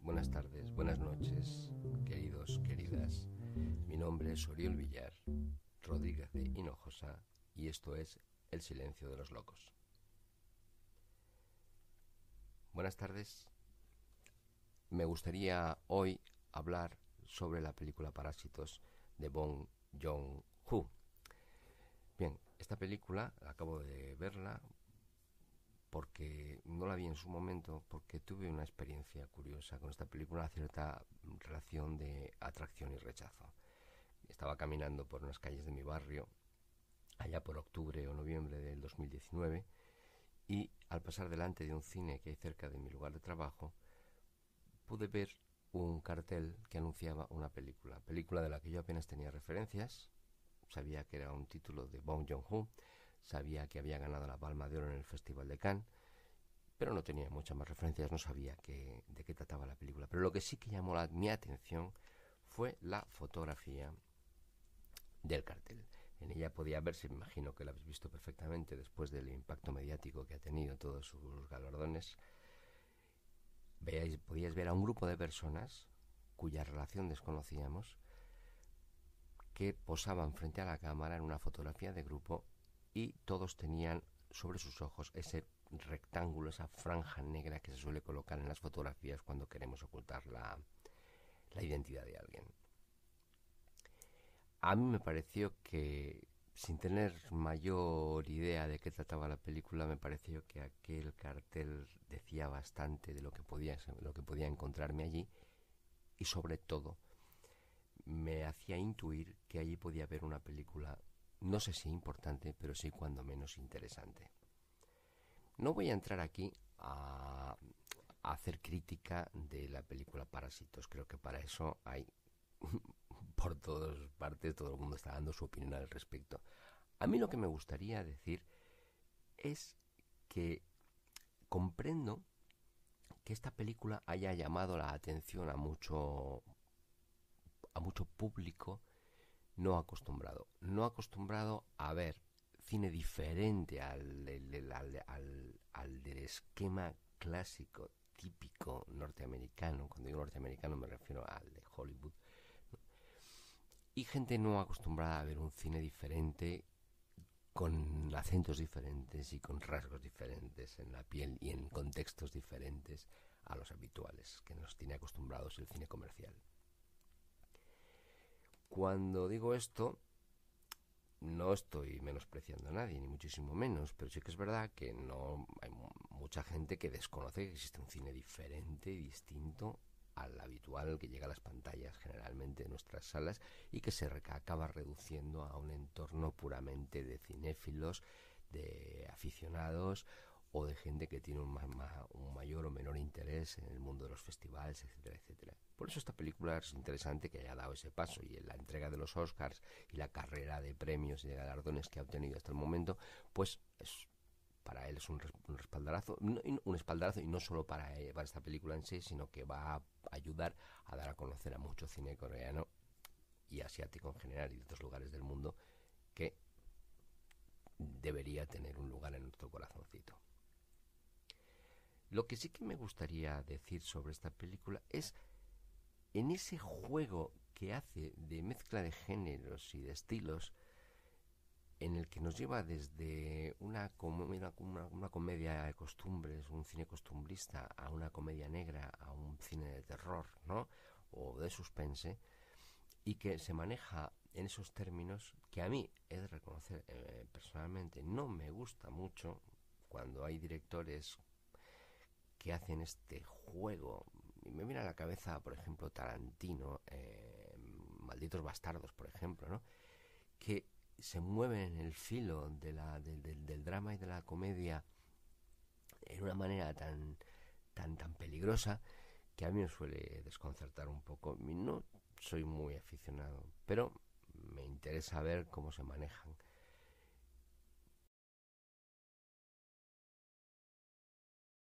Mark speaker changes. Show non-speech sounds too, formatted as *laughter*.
Speaker 1: buenas tardes, buenas noches, queridos, queridas. Mi nombre es Oriol Villar, Rodríguez de Hinojosa, y esto es El Silencio de los Locos. Buenas tardes. Me gustaría hoy hablar sobre la película Parásitos de Bong Joon-ho. Bien, esta película acabo de verla, porque no la vi en su momento, porque tuve una experiencia curiosa con esta película, una cierta relación de atracción y rechazo. Estaba caminando por unas calles de mi barrio, allá por octubre o noviembre del 2019, y al pasar delante de un cine que hay cerca de mi lugar de trabajo, pude ver un cartel que anunciaba una película, película de la que yo apenas tenía referencias, sabía que era un título de Bong Joon-ho, sabía que había ganado la Palma de Oro en el Festival de Cannes, pero no tenía muchas más referencias, no sabía de qué trataba la película. Pero lo que sí que llamó mi atención fue la fotografía del cartel. En ella podía verse, me imagino que la habéis visto perfectamente después del impacto mediático que ha tenido todos sus galardones. Veáis, podíais ver a un grupo de personas cuya relación desconocíamos que posaban frente a la cámara en una fotografía de grupo y todos tenían sobre sus ojos ese rectángulo, esa franja negra que se suele colocar en las fotografías cuando queremos ocultar la, identidad de alguien. A mí me pareció que, sin tener mayor idea de qué trataba la película, me pareció que aquel cartel decía bastante de lo que podía, lo que podía encontrarme allí y sobre todo me hacía intuir que allí podía haber una película no sé si importante, pero sí cuando menos interesante. No voy a entrar aquí a, hacer crítica de la película Parásitos, creo que para eso hay *laughs* por todas partes, todo el mundo está dando su opinión al respecto. A mí lo que me gustaría decir es que comprendo que esta película haya llamado la atención a mucho a mucho público no acostumbrado. No acostumbrado a ver cine diferente al, al del esquema clásico, típico norteamericano. Cuando digo norteamericano me refiero al de Hollywood. Y gente no acostumbrada a ver un cine diferente con acentos diferentes y con rasgos diferentes en la piel y en contextos diferentes a los habituales que nos tiene acostumbrados el cine comercial. Cuando digo esto, no estoy menospreciando a nadie, ni muchísimo menos, pero sí que es verdad que no hay mucha gente que desconoce que existe un cine diferente, y distinto al habitual que llega a las pantallas generalmente de nuestras salas y que se acaba reduciendo a un entorno puramente de cinéfilos, de aficionados o de gente que tiene un, mayor o menor interés en el mundo de los festivales, etcétera, etcétera. Por eso esta película es interesante que haya dado ese paso y la entrega de los Oscars y la carrera de premios y de galardones que ha obtenido hasta el momento, pues para él es un, respaldarazo, espaldarazo y no solo para, eh, para esta película en sí, sino que va a ayudar a dar a conocer a mucho cine coreano y asiático en general y de otros lugares del mundo que debería tener un lugar en nuestro corazoncito. Lo que sí que me gustaría decir sobre esta película es en ese juego que hace de mezcla de géneros y de estilos, en el que nos lleva desde una, comedia, una, comedia de costumbres, un cine costumbrista, a una comedia negra, a un cine de terror, ¿no? O de suspense, y que se maneja en esos términos que a mí he de reconocer eh, personalmente no me gusta mucho cuando hay directores que hacen este juego. me viene a la cabeza, por ejemplo, Tarantino, eh, Malditos Bastardos, por ejemplo, ¿no? Que se mueven en el filo del drama y de la comedia en una manera tan, tan, tan peligrosa que a mí me suele desconcertar un poco. No soy muy aficionado, pero me interesa ver cómo se manejan